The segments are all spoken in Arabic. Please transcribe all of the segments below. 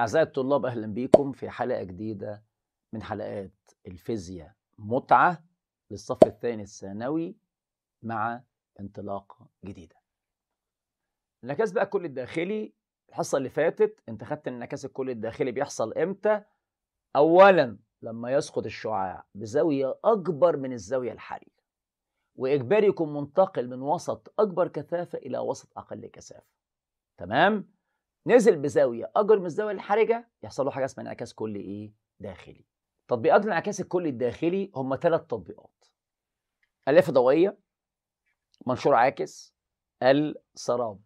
أعزائي الطلاب أهلا بيكم في حلقة جديدة من حلقات الفيزياء متعة للصف الثاني الثانوي مع انطلاقة جديدة النكاس بقى الكل الداخلي الحصة اللي فاتت انت خدت النكاس الكل الداخلي بيحصل امتى أولا لما يسقط الشعاع بزاوية أكبر من الزاوية الحالية وإجباري يكون منتقل من وسط أكبر كثافة إلى وسط أقل كثافة تمام؟ نزل بزاويه اجر من الزاويه الحرجه يحصل له حاجه اسمها انعكاس كلي ايه داخلي تطبيقات الانعكاس الكلي الداخلي هم ثلاث تطبيقات الف ضوئيه منشور عاكس السراب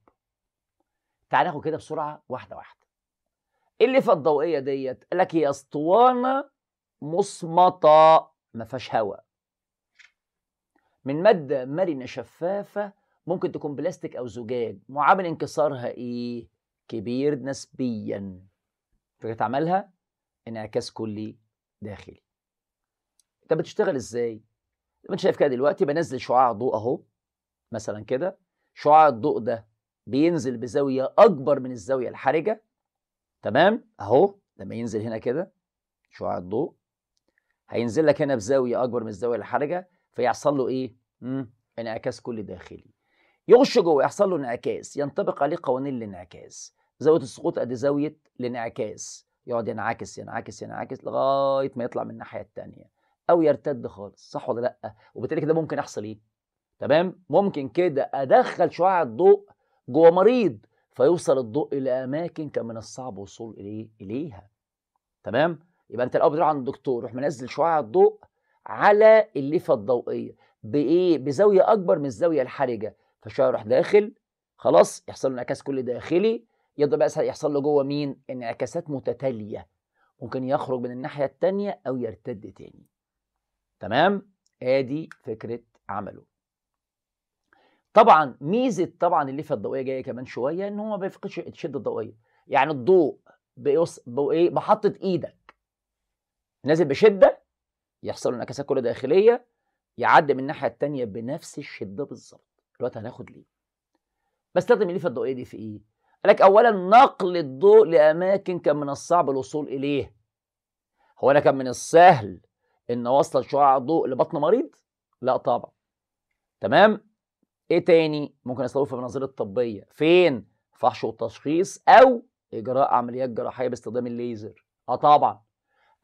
تعال ناخد كده بسرعه واحده واحده اللفه الضوئيه ديت قال لك هي اسطوانه مصمطه ما فيهاش هواء من ماده مرنه شفافه ممكن تكون بلاستيك او زجاج معامل انكسارها ايه كبير نسبيا فكرة عملها انعكاس كلي داخلي طب بتشتغل ازاي؟ زي ما انت شايف كده دلوقتي بنزل شعاع ضوء اهو مثلا كده شعاع الضوء ده بينزل بزاويه اكبر من الزاويه الحرجه تمام اهو لما ينزل هنا كده شعاع الضوء هينزل لك هنا بزاويه اكبر من الزاويه الحرجه فيحصل له ايه؟ انعكاس كلي داخلي يغش جوه يحصل له انعكاس ينطبق عليه قوانين الانعكاس زاويه السقوط ادي زاويه الانعكاس يقعد ينعكس ينعكس ينعكس لغايه ما يطلع من الناحيه الثانيه او يرتد خالص صح ولا لا وبالتالي كده ممكن يحصل ايه تمام ممكن كده ادخل شعاع الضوء جوه مريض فيوصل الضوء الى اماكن كان من الصعب وصول اليه اليها تمام يبقى انت الاول بتروح عند الدكتور روح منزل شعاع الضوء على الليفه الضوئيه بايه بزاويه اكبر من الزاويه الحرجه فالشعاع يروح داخل خلاص يحصل له انعكاس كل داخلي يبدأ بقى يحصل له جوه مين انعكاسات متتالية ممكن يخرج من الناحية التانية أو يرتد تاني تمام ادي فكرة عمله طبعا ميزة طبعا الليفة الضوئية جاية كمان شوية ان هو ما بيفقدش الشدة الضوئية يعني الضوء بيوص... ايه بحطة ايدك نازل بشدة يحصل انعكاسات كلها داخلية يعدي من الناحية التانية بنفس الشدة بالظبط دلوقتي هناخد ليه بستخدم الليفة الضوئية دي في ايه قال لك أولا نقل الضوء لأماكن كان من الصعب الوصول إليه هو أنا كان من السهل إن أوصل شعاع ضوء لبطن مريض؟ لا طبعا تمام؟ إيه تاني ممكن أستوفى في المناظير الطبية؟ فين؟ فحص وتشخيص أو إجراء عمليات جراحية باستخدام الليزر آه طبعا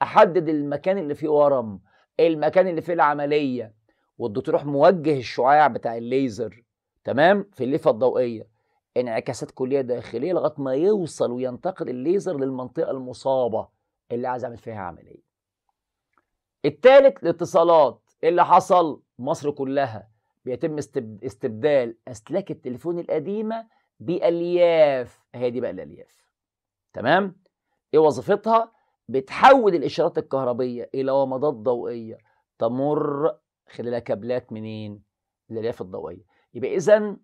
أحدد المكان اللي فيه ورم المكان اللي فيه العملية والدكتور يروح موجه الشعاع بتاع الليزر تمام في الليفه الضوئيه انعكاسات كليه داخليه لغايه ما يوصل وينتقل الليزر للمنطقه المصابه اللي عايز اعمل فيها عمليه. الثالث الاتصالات اللي حصل مصر كلها بيتم استبدال اسلاك التليفون القديمه بالياف هي دي بقى الالياف. تمام؟ ايه وظيفتها؟ بتحول الاشارات الكهربيه الى ومضات ضوئيه تمر خلال كابلات منين؟ الالياف الضوئيه. يبقى اذا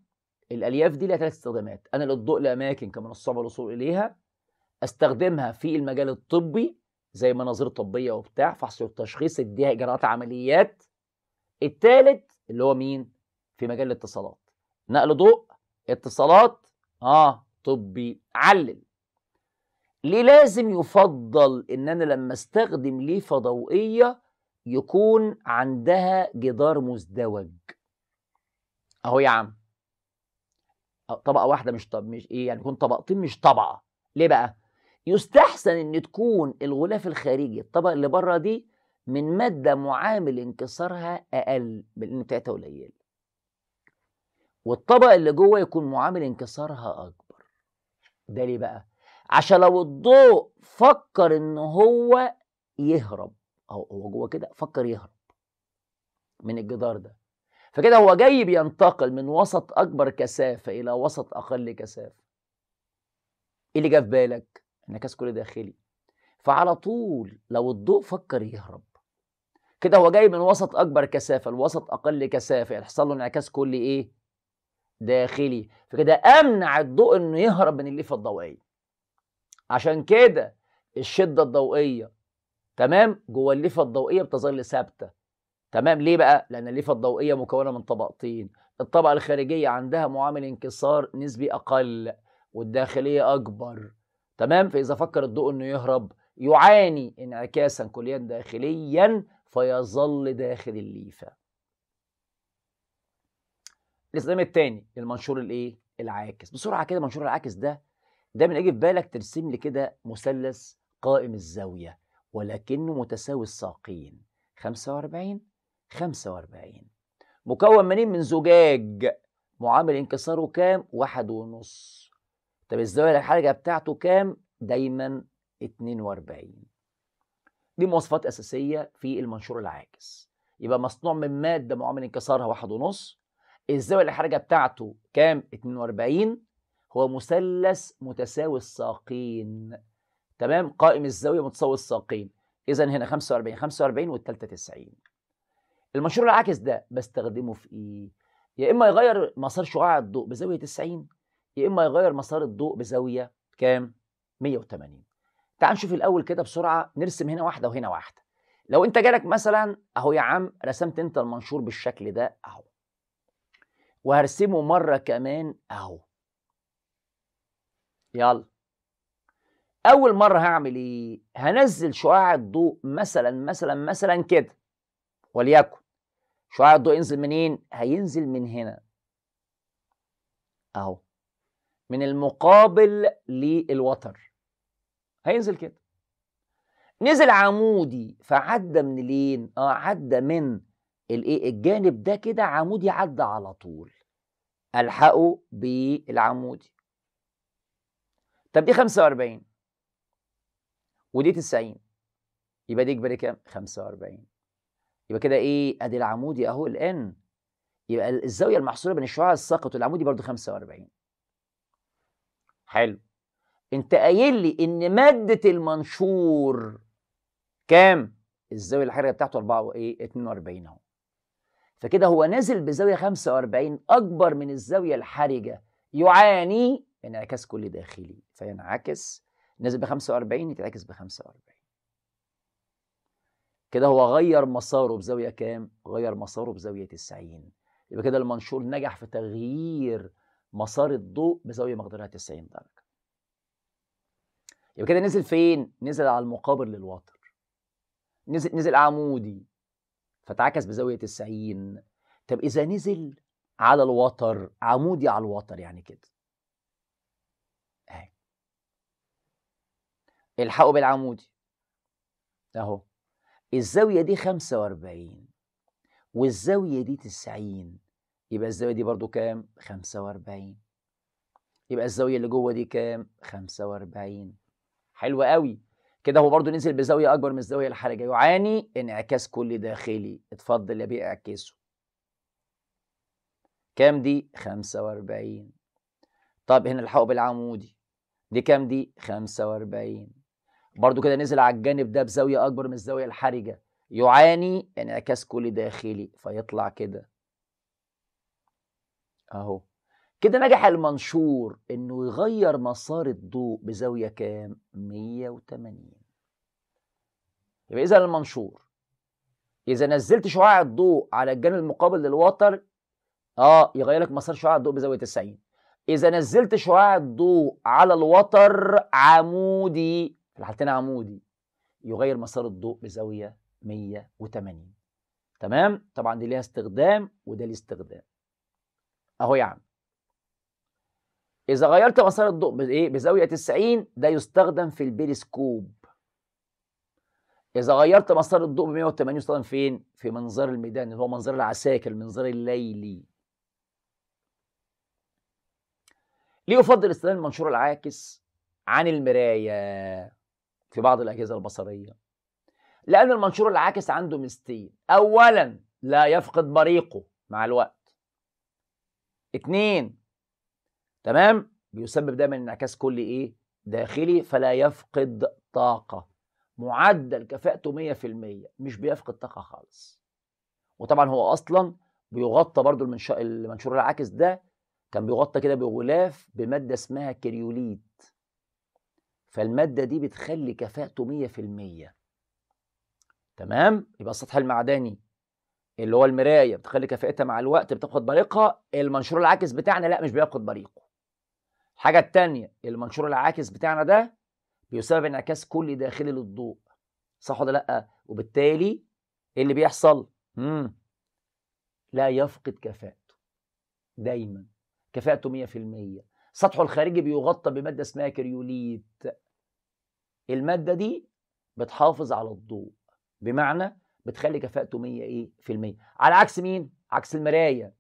الالياف دي لها ثلاث استخدامات انا للضوء لاماكن كمنصبه للوصول اليها استخدمها في المجال الطبي زي مناظير طبيه وبتاع فحص وتشخيص اديها اجراءات عمليات الثالث اللي هو مين في مجال الاتصالات نقل ضوء اتصالات اه طبي علل ليه لازم يفضل ان انا لما استخدم ليفه ضوئيه يكون عندها جدار مزدوج اهو يا عم طبقه واحده مش طب مش ايه يعني يكون طبقتين مش طبقه ليه بقى يستحسن ان تكون الغلاف الخارجي الطبقه اللي بره دي من ماده معامل انكسارها اقل لان بتاعتها قليل والطبقه اللي جوه يكون معامل انكسارها اكبر ده ليه بقى عشان لو الضوء فكر ان هو يهرب او هو جوه كده فكر يهرب من الجدار ده فكده هو جاي بينتقل من وسط اكبر كثافه الى وسط اقل كثافه ايه اللي جه في بالك انعكاس كل داخلي فعلى طول لو الضوء فكر يهرب كده هو جاي من وسط اكبر كثافه لوسط اقل كثافه يحصل له انعكاس كلي ايه داخلي فكده امنع الضوء انه يهرب من الليفه الضوئيه عشان كده الشده الضوئيه تمام جوه الليفه الضوئيه بتظل ثابته تمام ليه بقى؟ لأن الليفة الضوئية مكونة من طبقتين الطبقة الخارجية عندها معامل انكسار نسبي أقل والداخلية أكبر تمام فإذا فكر الضوء أنه يهرب يعاني انعكاسا كليا داخليا فيظل داخل الليفة الاستخدام الثاني المنشور الايه العاكس بسرعه كده المنشور العاكس ده ده من أجل في بالك ترسم لي كده مثلث قائم الزاويه ولكنه متساوي الساقين 45 45 مكون منين من زجاج معامل انكساره كام واحد ونص طب الزاوية الحرجة بتاعته كام دايما 42 دي مواصفات أساسية في المنشور العاكس يبقى مصنوع من مادة معامل انكسارها واحد ونص الزاوية الحرجة بتاعته كام 42 هو مثلث متساوي الساقين تمام قائم الزاوية متساوي الساقين إذا هنا 45 45 والتالتة 90 المشروع العاكس ده بستخدمه في ايه يا اما يغير مسار شعاع الضوء بزاويه 90 يا اما يغير مسار الضوء بزاويه كام 180 تعال نشوف الاول كده بسرعه نرسم هنا واحده وهنا واحده لو انت جالك مثلا اهو يا عم رسمت انت المنشور بالشكل ده اهو وهرسمه مره كمان اهو يلا اول مره هعمل ايه هنزل شعاع الضوء مثلا مثلا مثلا كده وليكن شعاع الضوء ينزل منين؟ هينزل من هنا اهو من المقابل للوتر هينزل كده نزل عمودي فعدى من لين؟ اه عدى من الايه الجانب ده كده عمودي عدى على طول الحقه بالعمودي طب دي 45 ودي 90 يبقى دي كبر كام 45 يبقى كده ايه ادي العمودي اهو الان يبقى الزاويه المحصوره بين الشعاع الساقط والعمودي برضه 45 حلو انت قايل لي ان ماده المنشور كام الزاويه الحرجه بتاعته 4 وايه 42 اهو فكده هو نازل بزاويه 45 اكبر من الزاويه الحرجه يعاني انعكاس كل داخلي فينعكس نازل ب 45 يتعكس ب 45 كده هو غير مساره بزاوية كام؟ غير مساره بزاوية 90 يبقى كده المنشور نجح في تغيير مسار الضوء بزاوية مقدارها 90 درجة يبقى كده نزل فين؟ نزل على المقابل للوتر نزل نزل عمودي فتعكس بزاوية 90 طب إذا نزل على الوتر عمودي على الوتر يعني كده اهي الحقه بالعمودي اهو الزاوية دي 45 والزاوية دي 90 يبقى الزاوية دي برضو كام؟ 45 يبقى الزاوية اللي جوه دي كام؟ 45 حلوة قوي كده هو برضو نزل بزاوية أكبر من الزاوية الحرجة يعاني انعكاس كل داخلي اتفضل يا بيه اعكسه كام دي؟ 45 طب هنا الحقب بالعمودي دي كام دي؟ 45 برضو كده نزل على الجانب ده بزاوية أكبر من الزاوية الحرجة يعاني انعكاس كلي داخلي فيطلع كده أهو كده نجح المنشور إنه يغير مسار الضوء بزاوية كام؟ 180 يبقى إذا المنشور إذا نزلت شعاع الضوء على الجانب المقابل للوتر آه يغير لك مسار شعاع الضوء بزاوية 90 إذا نزلت شعاع الضوء على الوتر عمودي في الحالتين عمودي يغير مسار الضوء بزاوية 180 تمام طبعا دي ليها استخدام وده ليه استخدام اهو يا عم اذا غيرت مسار الضوء بايه بزاويه 90 ده يستخدم في البيريسكوب اذا غيرت مسار الضوء ب 180 يستخدم فين في منظار الميدان اللي هو منظار العساكر المنظار الليلي ليه يفضل استخدام المنشور العاكس عن المرايه في بعض الأجهزة البصرية لأن المنشور العاكس عنده مستين أولا لا يفقد بريقه مع الوقت اتنين تمام بيسبب دايما انعكاس كلي ايه داخلي فلا يفقد طاقة معدل كفاءته 100% مش بيفقد طاقة خالص وطبعا هو اصلا بيغطى برضو المنشور العاكس ده كان بيغطى كده بغلاف بمادة اسمها كريوليت فالمادة دي بتخلي كفاءته 100% تمام يبقى السطح المعدني اللي هو المرايه بتخلي كفاءتها مع الوقت بتفقد بريقها المنشور العاكس بتاعنا لا مش بياخد بريقه الحاجه الثانيه المنشور العاكس بتاعنا ده بيسبب انعكاس كلي داخلي للضوء صح ولا لا وبالتالي ايه اللي بيحصل مم. لا يفقد كفاءته دايما كفاءته 100% سطحه الخارجي بيغطى بماده اسمها كريوليت الماده دي بتحافظ على الضوء بمعنى بتخلي كفاءته 100 ايه في المية على عكس مين عكس المرايه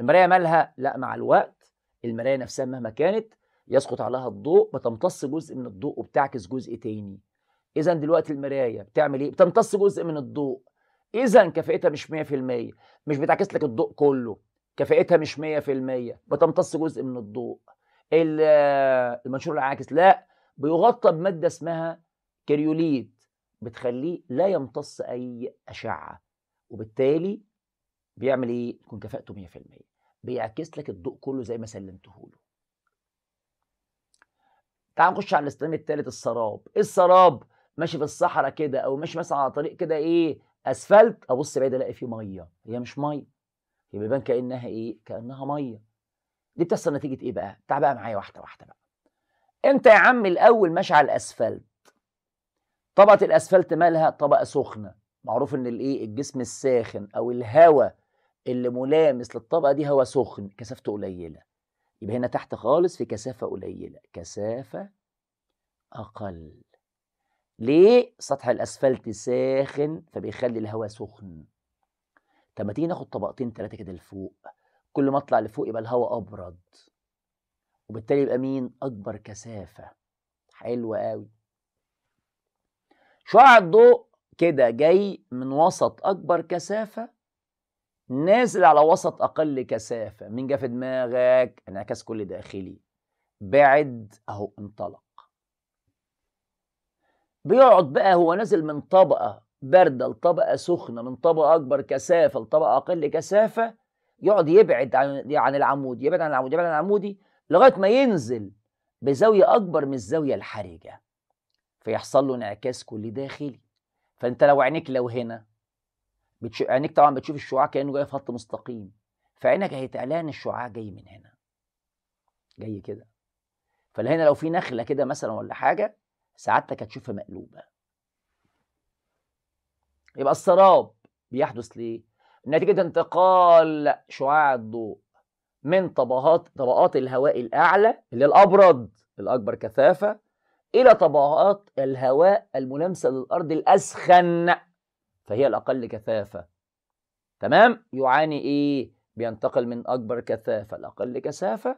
المرايه مالها لا مع الوقت المرايه نفسها مهما كانت يسقط عليها الضوء بتمتص جزء من الضوء وبتعكس جزء تاني اذا دلوقتي المرايه بتعمل ايه بتمتص جزء من الضوء اذا كفاءتها مش 100% مش بتعكس لك الضوء كله كفاءتها مش 100% بتمتص جزء من الضوء المنشور العاكس لا بيغطى بماده اسمها كريوليت بتخليه لا يمتص اي اشعه وبالتالي بيعمل ايه؟ تكون كفاءته 100% بيعكس لك الضوء كله زي ما سلمته له. تعال نخش على الاستخدام الثالث السراب، ايه السراب؟ ماشي في الصحراء كده او ماشي مثلا على طريق كده ايه اسفلت ابص بعيد الاقي فيه ميه هي مش ميه هي بيبان كانها ايه؟ كانها ميه. دي بتحصل نتيجه ايه بقى؟ تعال بقى معايا واحده واحده بقى. انت يا عم الاول ماشي على الاسفلت طبقه الاسفلت مالها طبقه سخنه معروف ان الايه الجسم الساخن او الهواء اللي ملامس للطبقه دي هواء سخن كثافته قليله يبقى هنا تحت خالص في كثافه قليله كثافه اقل ليه سطح الاسفلت ساخن فبيخلي الهواء سخن طب ما تيجي ناخد طبقتين ثلاثه كده لفوق كل ما اطلع لفوق يبقى الهواء ابرد وبالتالي يبقى مين أكبر كثافة حلو قوي شعاع الضوء كده جاي من وسط أكبر كثافة نازل على وسط أقل كثافة مين جه في دماغك انعكاس كل داخلي بعد أهو انطلق بيقعد بقى هو نازل من طبقة باردة لطبقة سخنة من طبقة أكبر كثافة لطبقة أقل كثافة يقعد يبعد عن العمود يبعد عن العمود يبعد عن العمودي لغاية ما ينزل بزاوية أكبر من الزاوية الحرجة فيحصل له انعكاس كلي داخلي فأنت لو عينيك لو هنا بتشو... عينيك طبعا بتشوف الشعاع كأنه جاي في خط مستقيم فعينك ان الشعاع جاي من هنا جاي كده فلهنا لو في نخلة كده مثلا ولا حاجة سعادتك هتشوفها مقلوبة يبقى السراب بيحدث ليه؟ نتيجة انتقال شعاع الضوء من طبقات طبقات الهواء الأعلى اللي الأبرد الأكبر كثافة إلى طبقات الهواء الملامسة للأرض الأسخن فهي الأقل كثافة تمام يعاني إيه بينتقل من أكبر كثافة لأقل كثافة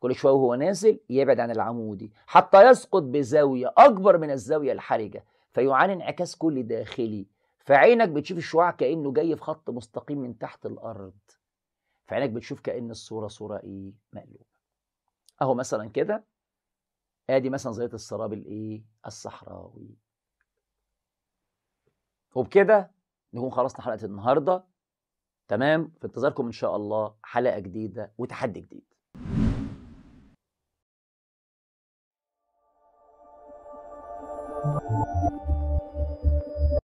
كل شوية وهو نازل يبعد عن العمودي حتى يسقط بزاوية أكبر من الزاوية الحرجة فيعاني انعكاس كل داخلي فعينك بتشوف الشعاع كأنه جاي في خط مستقيم من تحت الأرض فعينك بتشوف كأن الصورة صورة إيه مقلوبة أهو مثلا كده آدي مثلا زيت السراب الإيه الصحراوي وبكده نكون خلصنا حلقة النهاردة تمام في انتظاركم إن شاء الله حلقة جديدة وتحدي جديد